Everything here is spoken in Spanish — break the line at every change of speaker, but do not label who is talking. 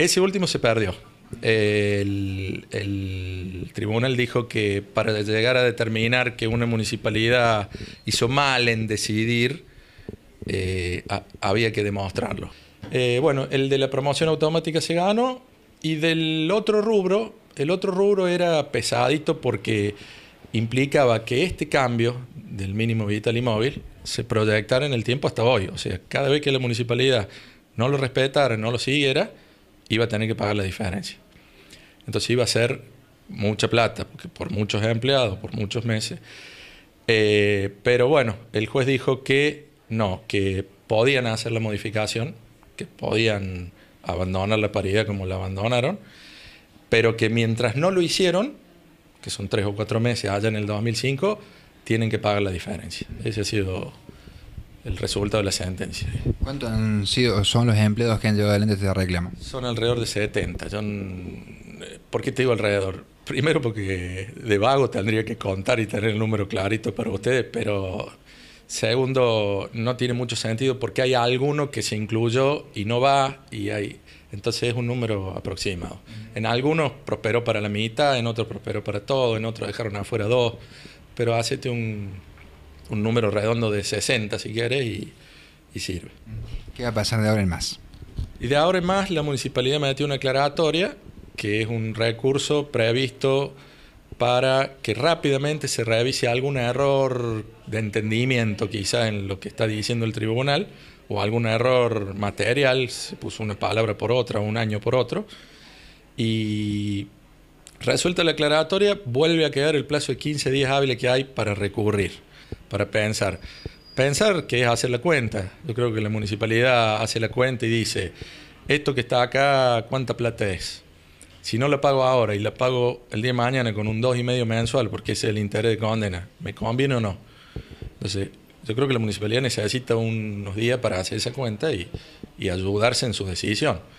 Ese último se perdió. El, tribunal dijo que para llegar a determinar que una municipalidad hizo mal en decidir, eh, había que demostrarlo. Eh, bueno, el de la promoción automática se ganó y del otro rubro, el otro rubro era pesadito porque implicaba que este cambio del mínimo vital y se proyectara en el tiempo hasta hoy. O sea, cada vez que la municipalidad no lo respetara, no lo siguiera, iba a tener que pagar la diferencia. Entonces iba a ser mucha plata, porque por muchos empleados, por muchos meses. Eh, pero bueno, el juez dijo que no, que podían hacer la modificación, que podían abandonar la paridad como la abandonaron, pero que mientras no lo hicieron, que son tres o cuatro meses allá en el 2005, tienen que pagar la diferencia. Ese ha sido el resultado de la sentencia. ¿Cuántos han sido, son los empleados que han llevado adelante este reclamo? Son alrededor de 70. ¿Por qué te digo alrededor? Primero porque de vago tendría que contar y tener el número clarito para ustedes, pero segundo, no tiene mucho sentido porque hay alguno que se incluyó y no va y hay... Entonces es un número aproximado. En algunos prosperó para la mitad, en otros prosperó para todo, en otros dejaron afuera dos, pero hacete un un número redondo de 60 si quieres y, sirve. ¿Qué va a pasar de ahora en más? Y de ahora en más la municipalidad me ha metió una aclaratoria que es un recurso previsto para que rápidamente se revise algún error de entendimiento quizá en lo que está diciendo el tribunal o algún error material, se puso una palabra por otra, un año por otro, y Resuelta la aclaratoria, vuelve a quedar el plazo de 15 días hábiles que hay para recurrir para pensar. Pensar que es hacer la cuenta. Yo creo que la municipalidad hace la cuenta y dice, esto que está acá, ¿cuánta plata es? Si no la pago ahora y la pago el día de mañana con un 2,5 mensual, porque es el interés de condena, ¿me conviene o no? Entonces, yo creo que la municipalidad necesita unos días para hacer esa cuenta y ayudarse en su decisión.